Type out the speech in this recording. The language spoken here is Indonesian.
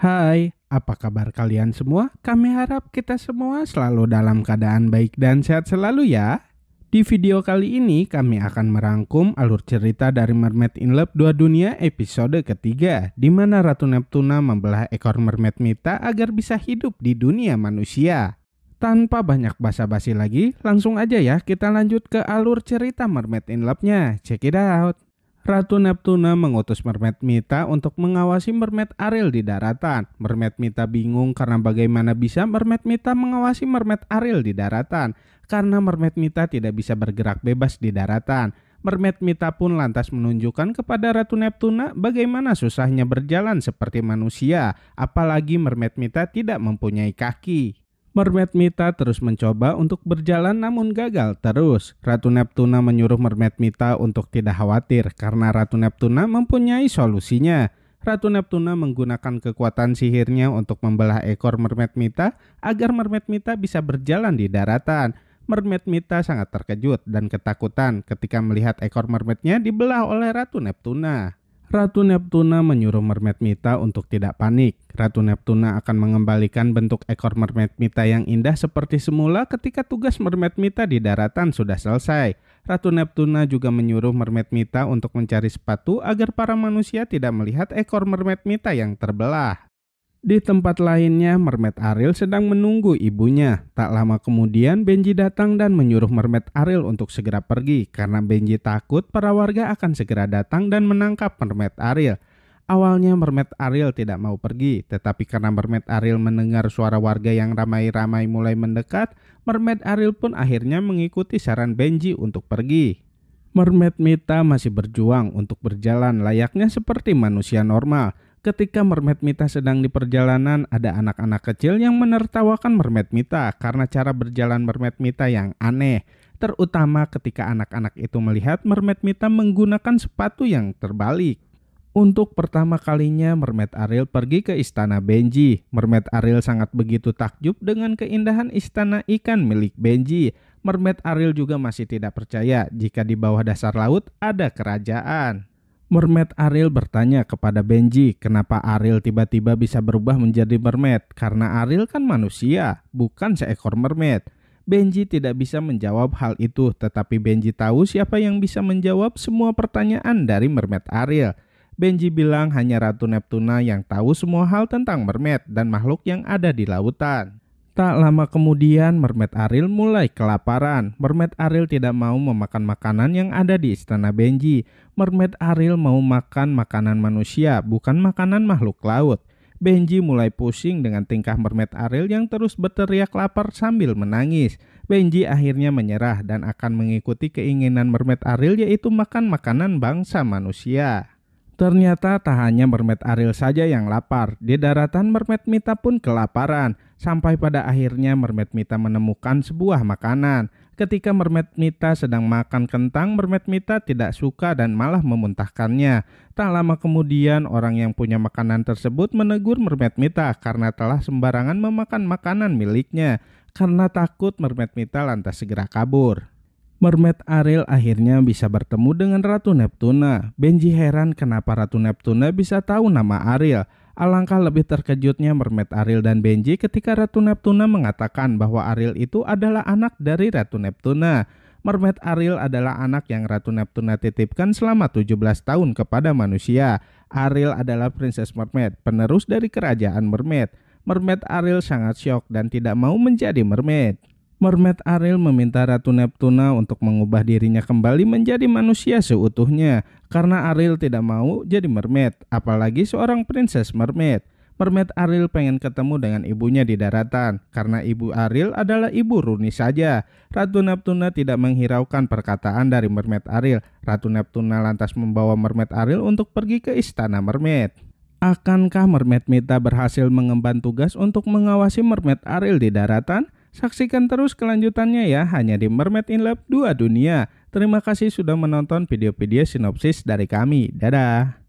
Hai, apa kabar kalian semua? Kami harap kita semua selalu dalam keadaan baik dan sehat selalu ya. Di video kali ini kami akan merangkum alur cerita dari Mermaid in Love Dua Dunia episode ketiga di mana Ratu Neptuna membelah ekor mermaid Mita agar bisa hidup di dunia manusia. Tanpa banyak basa-basi lagi, langsung aja ya kita lanjut ke alur cerita Mermaid in Love-nya. Check it out. Ratu Neptuna mengutus Mermaid Mita untuk mengawasi Mermaid Ariel di daratan. Mermaid Mita bingung karena bagaimana bisa Mermaid Mita mengawasi Mermaid Ariel di daratan. Karena Mermaid Mita tidak bisa bergerak bebas di daratan. Mermaid Mita pun lantas menunjukkan kepada Ratu Neptuna bagaimana susahnya berjalan seperti manusia, apalagi Mermaid Mita tidak mempunyai kaki. Mermaid Mita terus mencoba untuk berjalan namun gagal terus. Ratu Neptuna menyuruh Mermaid Mita untuk tidak khawatir karena Ratu Neptuna mempunyai solusinya. Ratu Neptuna menggunakan kekuatan sihirnya untuk membelah ekor Mermaid Mita agar Mermaid Mita bisa berjalan di daratan. Mermaid Mita sangat terkejut dan ketakutan ketika melihat ekor mermaidnya dibelah oleh Ratu Neptuna. Ratu Neptuna menyuruh mermaid Mita untuk tidak panik. Ratu Neptuna akan mengembalikan bentuk ekor mermaid Mita yang indah seperti semula ketika tugas mermaid Mita di daratan sudah selesai. Ratu Neptuna juga menyuruh mermaid Mita untuk mencari sepatu agar para manusia tidak melihat ekor mermaid Mita yang terbelah. Di tempat lainnya, Mermet Ariel sedang menunggu ibunya. Tak lama kemudian, Benji datang dan menyuruh Mermet Ariel untuk segera pergi karena Benji takut para warga akan segera datang dan menangkap Mermet Ariel. Awalnya Mermet Ariel tidak mau pergi, tetapi karena Mermet Ariel mendengar suara warga yang ramai-ramai mulai mendekat, Mermet Ariel pun akhirnya mengikuti saran Benji untuk pergi. Mermet Mita masih berjuang untuk berjalan layaknya seperti manusia normal ketika mermaid Mita sedang di perjalanan ada anak-anak kecil yang menertawakan mermaid Mita karena cara berjalan mermaid Mita yang aneh. Terutama ketika anak-anak itu melihat mermaid Mita menggunakan sepatu yang terbalik. Untuk pertama kalinya Mermaid Ariel pergi ke istana Benji. Mermaid Ariel sangat begitu takjub dengan keindahan istana ikan milik Benji. Mermaid Ariel juga masih tidak percaya jika di bawah dasar laut ada kerajaan. Mermaid Ariel bertanya kepada Benji kenapa Ariel tiba-tiba bisa berubah menjadi mermaid karena Ariel kan manusia, bukan seekor mermaid. Benji tidak bisa menjawab hal itu, tetapi Benji tahu siapa yang bisa menjawab semua pertanyaan dari mermaid Ariel. Benji bilang hanya Ratu Neptuna yang tahu semua hal tentang mermaid dan makhluk yang ada di lautan. Tak lama kemudian, Mermaid Ariel mulai kelaparan. Mermaid Ariel tidak mau memakan makanan yang ada di istana Benji. Mermaid Ariel mau makan makanan manusia, bukan makanan makhluk laut. Benji mulai pusing dengan tingkah Mermaid Ariel yang terus berteriak lapar sambil menangis. Benji akhirnya menyerah dan akan mengikuti keinginan Mermaid Ariel yaitu makan makanan bangsa manusia. Ternyata tak hanya Mermaid Ariel saja yang lapar, di daratan Mermaid Mita pun kelaparan sampai pada akhirnya mermaid Mita menemukan sebuah makanan. Ketika mermaid Mita sedang makan kentang, mermaid Mita tidak suka dan malah memuntahkannya. Tak lama kemudian, orang yang punya makanan tersebut menegur mermaid Mita karena telah sembarangan memakan makanan miliknya. Karena takut, mermaid Mita lantas segera kabur. Mermaid Ariel akhirnya bisa bertemu dengan Ratu Neptuna. Benji heran kenapa Ratu Neptuna bisa tahu nama Ariel. Alangkah lebih terkejutnya Mermaid Ariel dan Benji ketika Ratu Neptuna mengatakan bahwa Ariel itu adalah anak dari Ratu Neptuna. Mermaid Ariel adalah anak yang Ratu Neptuna titipkan selama 17 tahun kepada manusia. Ariel adalah Princess Mermaid, penerus dari kerajaan Mermaid. Mermaid Ariel sangat syok dan tidak mau menjadi mermaid. Mermaid Ariel meminta Ratu Neptuna untuk mengubah dirinya kembali menjadi manusia seutuhnya karena Ariel tidak mau jadi mermaid, apalagi seorang princess mermaid. Mermaid Ariel pengen ketemu dengan ibunya di daratan karena ibu Ariel adalah ibu Runi saja. Ratu Neptuna tidak menghiraukan perkataan dari Mermaid Ariel. Ratu Neptuna lantas membawa Mermaid Ariel untuk pergi ke istana mermaid. Akankah Mermaid Mita berhasil mengemban tugas untuk mengawasi Mermaid Ariel di daratan? Saksikan terus kelanjutannya ya hanya di Mermaid in Love 2 Dunia. Terima kasih sudah menonton video-video sinopsis dari kami. Dadah!